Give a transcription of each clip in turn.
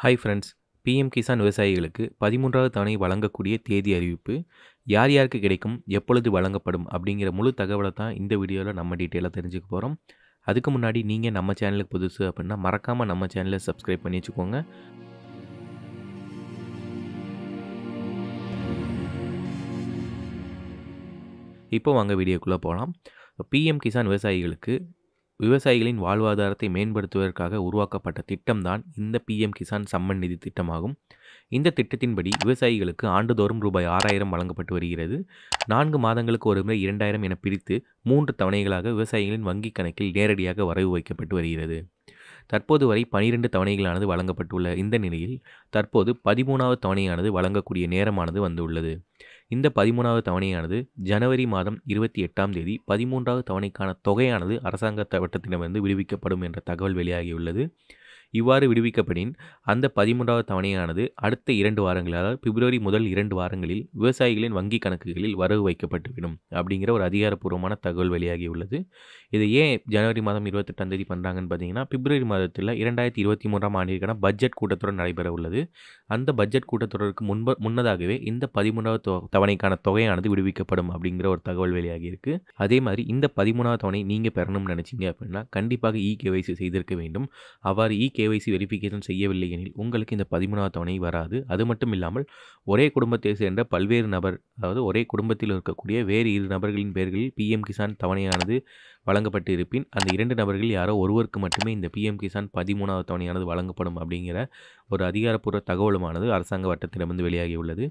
hi friends PM Kisan விவசாயிகளுக்கு பதிமூன்றாவது தவணை வழங்கக்கூடிய தேதி அறிவிப்பு யார் யாருக்கு கிடைக்கும் எப்பொழுது வழங்கப்படும் அப்படிங்கிற முழு தகவலை தான் இந்த வீடியோவில் நம்ம டீட்டெயிலாக தெரிஞ்சுக்க போகிறோம் அதுக்கு முன்னாடி நீங்கள் நம்ம சேனலுக்கு புதுசு அப்படின்னா மறக்காமல் நம்ம சேனலை சப்ஸ்கிரைப் பண்ணி வச்சுக்கோங்க இப்போ வாங்க வீடியோக்குள்ளே போகலாம் பிஎம் கிசான் விவசாயிகளுக்கு விவசாயிகளின் வாழ்வாதாரத்தை மேம்படுத்துவதற்காக உருவாக்கப்பட்ட திட்டம்தான் இந்த பிஎம் கிசான் சம்மன் நிதி திட்டமாகும் இந்த திட்டத்தின்படி விவசாயிகளுக்கு ஆண்டுதோறும் ரூபாய் ஆறாயிரம் வழங்கப்பட்டு வருகிறது நான்கு மாதங்களுக்கு ஒரு முறை இரண்டாயிரம் என பிரித்து மூன்று தவணைகளாக விவசாயிகளின் வங்கிக் கணக்கில் நேரடியாக வரவு வைக்கப்பட்டு வருகிறது தற்போது வரை பனிரெண்டு தவணைகளானது வழங்கப்பட்டுள்ள இந்த நிலையில் தற்போது பதிமூணாவது தவணையானது வழங்கக்கூடிய நேரமானது வந்துள்ளது இந்த பதிமூணாவது தவணையானது ஜனவரி மாதம் இருபத்தி எட்டாம் தேதி பதிமூன்றாவது தவணைக்கான தொகையானது அரசாங்க வட்டத்திடமிருந்து விடுவிக்கப்படும் என்ற தகவல் வெளியாகியுள்ளது இவ்வாறு விடுவிக்கப்படின் அந்த பதிமூன்றாவது தவணையானது அடுத்த இரண்டு வாரங்களாக பிப்ரவரி முதல் இரண்டு வாரங்களில் விவசாயிகளின் வங்கி கணக்குகளில் வரவு வைக்கப்பட்டுவிடும் அப்படிங்கிற ஒரு அதிகாரப்பூர்வமான தகவல் வெளியாகி உள்ளது இது ஏன் ஜனவரி மாதம் இருபத்தெட்டாம் தேதி பண்ணுறாங்கன்னு பார்த்தீங்கன்னா பிப்ரவரி மாதத்தில் இரண்டாயிரத்தி இருபத்தி மூன்றாம் ஆண்டிற்கான பட்ஜெட் கூட்டத்தொடர் நடைபெற உள்ளது அந்த பட்ஜெட் கூட்டத்தொடருக்கு முன்பு முன்னதாகவே இந்த பதிமூன்றாவது தவணைக்கான தொகையானது விடுவிக்கப்படும் அப்படிங்கிற ஒரு தகவல் வெளியாகி அதே மாதிரி இந்த பதிமூணாவது தவணை நீங்கள் பெறணும்னு நினச்சிங்க அப்படின்னா கண்டிப்பாக இ கேவைசி செய்திருக்க வேண்டும் அவ்வாறு இ கேவைசி வெரிஃபிகேஷன் செய்யவில்லை எனில் உங்களுக்கு இந்த பதிமூணாவது தவணை வராது அது மட்டும் இல்லாமல் ஒரே குடும்பத்தை சேர்ந்த பல்வேறு நபர் அதாவது ஒரே குடும்பத்தில் இருக்கக்கூடிய வேறு இரு நபர்களின் பெயர்களில் பிஎம் கிசான் தவணையானது வழங்கப்பட்டு இருப்பின் அந்த இரண்டு நபர்கள் யாரோ ஒருவருக்கு மட்டுமே இந்த பிஎம் கிசான் பதிமூணாவது தவணையானது வழங்கப்படும் அப்படிங்கிற ஒரு அதிகாரப்பூர்வ தகவலுமானது அரசாங்க வட்டத்திடமிருந்து வெளியாகியுள்ளது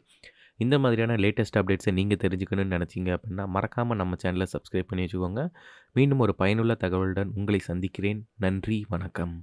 இந்த மாதிரியான லேட்டஸ்ட் அப்டேட்ஸை நீங்கள் தெரிஞ்சுக்கணும்னு நினச்சிங்க அப்படின்னா மறக்காமல் நம்ம சேனலை சப்ஸ்கிரைப் பண்ணி வச்சுக்கோங்க மீண்டும் ஒரு பயனுள்ள தகவலுடன் உங்களை சந்திக்கிறேன் நன்றி வணக்கம்